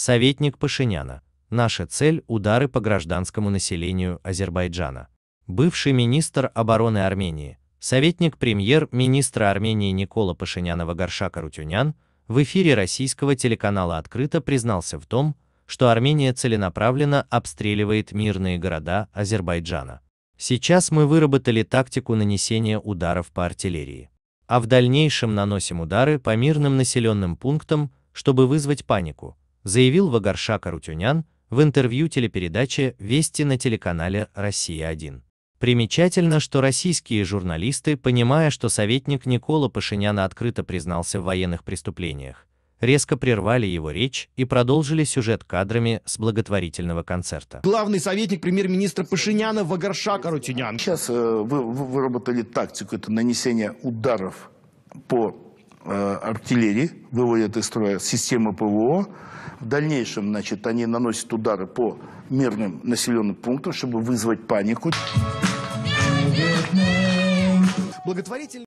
Советник Пашиняна. Наша цель – удары по гражданскому населению Азербайджана. Бывший министр обороны Армении, советник премьер-министра Армении Никола Пашинянова-Горшака-Рутюнян в эфире российского телеканала «Открыто» признался в том, что Армения целенаправленно обстреливает мирные города Азербайджана. Сейчас мы выработали тактику нанесения ударов по артиллерии. А в дальнейшем наносим удары по мирным населенным пунктам, чтобы вызвать панику, заявил Вагарша Карутюнян в интервью телепередаче «Вести» на телеканале «Россия-1». Примечательно, что российские журналисты, понимая, что советник Никола Пашиняна открыто признался в военных преступлениях, резко прервали его речь и продолжили сюжет кадрами с благотворительного концерта. Главный советник премьер-министра Пашиняна Вагарша Карутюнян. Сейчас э, вы выработали тактику, это нанесение ударов по Э, артиллерии, выводят из строя системы ПВО. В дальнейшем, значит, они наносят удары по мирным населенным пунктам, чтобы вызвать панику. Благотворитель